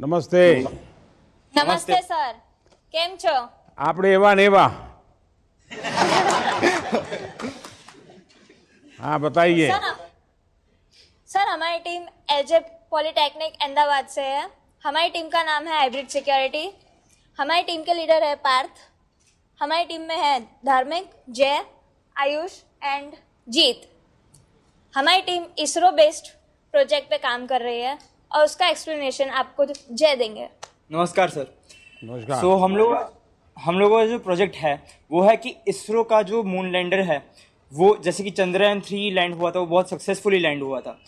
નમસ્તે નમસ્તે સર કેમ છો આપણે એવા ને એવા हाँ बताइए सर हमारी टीम एजे पॉलिटेक्निक अहमदाबाद से है हमारी टीम का नाम है हाइब्रिड सिक्योरिटी हमारी टीम के लीडर है पार्थ हमारी टीम में है धार्मिक जय आयुष एंड जीत हमारी टीम इसरो बेस्ड प्रोजेक्ट पे काम कर रही है और उसका एक्सप्लेनेशन आपको जय देंगे नमस्कार सर नमस्कार सो so, हम लोग हम लोगों का जो प्रोजेक्ट है वो है कि इसरो का जो मून लैंडर है वो जैसे कि चंद्रयान थ्री लैंड हुआ था वो बहुत सक्सेसफुली लैंड हुआ था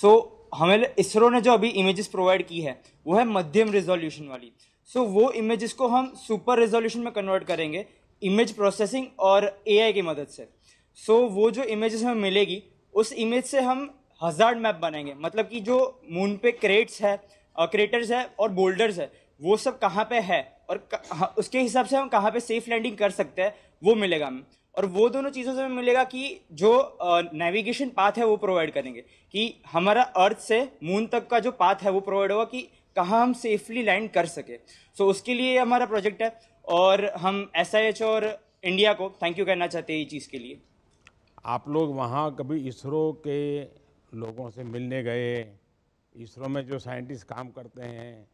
सो so, हमें इसरो ने जो अभी इमेजेस प्रोवाइड की है वो है मध्यम रेजोल्यूशन वाली सो so, वो इमेजेस को हम सुपर रेजोल्यूशन में कन्वर्ट करेंगे इमेज प्रोसेसिंग और एआई की मदद से सो so, वो जो इमेजेस हमें मिलेगी उस इमेज से हम हजार मैप बनाएंगे मतलब कि जो मून पे क्रेट्स है क्रेटर्स है और बोल्डर्स है वो सब कहाँ पे है और हाँ, उसके हिसाब से हम कहाँ पे सेफ लैंडिंग कर सकते हैं वो मिलेगा हमें और वो दोनों चीज़ों से मिलेगा कि जो नेविगेशन पाथ है वो प्रोवाइड करेंगे कि हमारा अर्थ से मून तक का जो पाथ है वो प्रोवाइड होगा कि कहाँ हम सेफली लैंड कर सके सो so, उसके लिए हमारा प्रोजेक्ट है और हम एस और इंडिया को थैंक यू कहना चाहते हैं ये चीज़ के लिए आप लोग वहाँ कभी इसरो के लोगों से मिलने गए इसरो में जो साइंटिस्ट काम करते हैं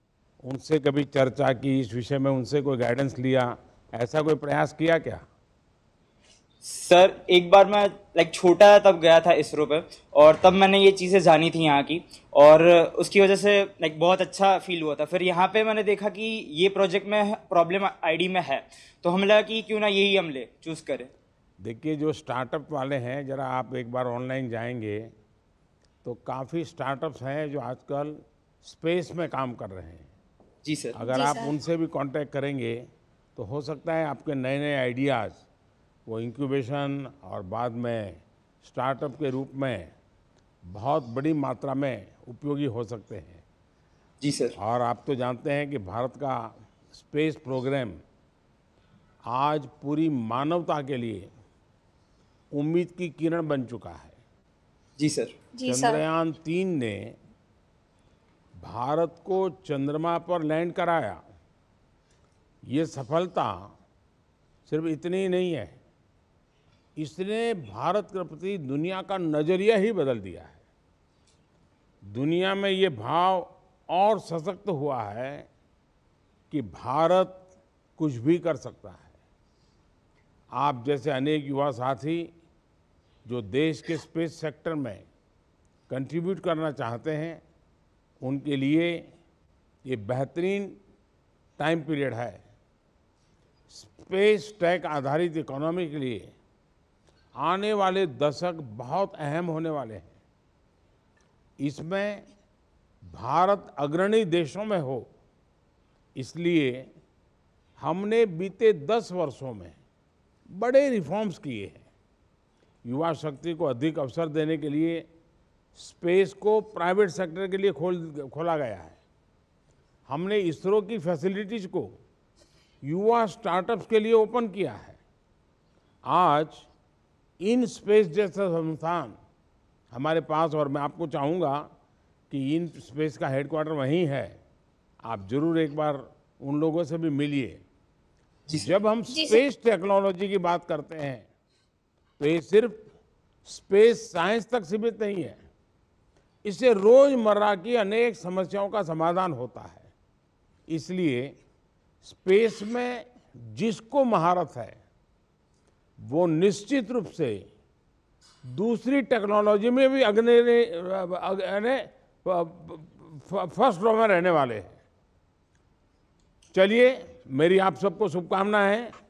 उनसे कभी चर्चा की इस विषय में उनसे कोई गाइडेंस लिया ऐसा कोई प्रयास किया क्या सर एक बार मैं लाइक छोटा तब गया था इसरो पे और तब मैंने ये चीज़ें जानी थी यहाँ की और उसकी वजह से लाइक बहुत अच्छा फील हुआ था फिर यहाँ पे मैंने देखा कि ये प्रोजेक्ट में प्रॉब्लम आईडी में है तो हमें लगा कि क्यों ना यही हम ले चूज़ करें देखिए जो स्टार्टअप वाले हैं ज़रा आप एक बार ऑनलाइन जाएंगे तो काफ़ी स्टार्टअप्स हैं जो आजकल स्पेस में काम कर रहे हैं जी सर अगर जी आप सर। उनसे भी कांटेक्ट करेंगे तो हो सकता है आपके नए नए आइडियाज़ वो इंक्यूबेशन और बाद में स्टार्टअप के रूप में बहुत बड़ी मात्रा में उपयोगी हो सकते हैं जी सर और आप तो जानते हैं कि भारत का स्पेस प्रोग्राम आज पूरी मानवता के लिए उम्मीद की किरण बन चुका है जी सर जी चंद्रयान तीन ने भारत को चंद्रमा पर लैंड कराया ये सफलता सिर्फ इतनी ही नहीं है इसने भारत के प्रति दुनिया का नज़रिया ही बदल दिया है दुनिया में ये भाव और सशक्त हुआ है कि भारत कुछ भी कर सकता है आप जैसे अनेक युवा साथी जो देश के स्पेस सेक्टर में कंट्रीब्यूट करना चाहते हैं उनके लिए ये बेहतरीन टाइम पीरियड है स्पेस टैक आधारित इकोनॉमी के लिए आने वाले दशक बहुत अहम होने वाले हैं इसमें भारत अग्रणी देशों में हो इसलिए हमने बीते दस वर्षों में बड़े रिफॉर्म्स किए हैं युवा शक्ति को अधिक अवसर देने के लिए स्पेस को प्राइवेट सेक्टर के लिए खोल खोला गया है हमने इसरो की फैसिलिटीज़ को युवा स्टार्टअप्स के लिए ओपन किया है आज इन स्पेस जैसा संस्थान हमारे पास और मैं आपको चाहूँगा कि इन स्पेस का हेडक्वार्टर वहीं है आप जरूर एक बार उन लोगों से भी मिलिए जब हम स्पेस टेक्नोलॉजी की बात करते हैं तो ये सिर्फ स्पेस साइंस तक सीमित नहीं है इससे रोजमर्रा की अनेक समस्याओं का समाधान होता है इसलिए स्पेस में जिसको महारत है वो निश्चित रूप से दूसरी टेक्नोलॉजी में भी अग्नि फर्स्ट रो में रहने वाले हैं चलिए मेरी आप सबको शुभकामनाएं है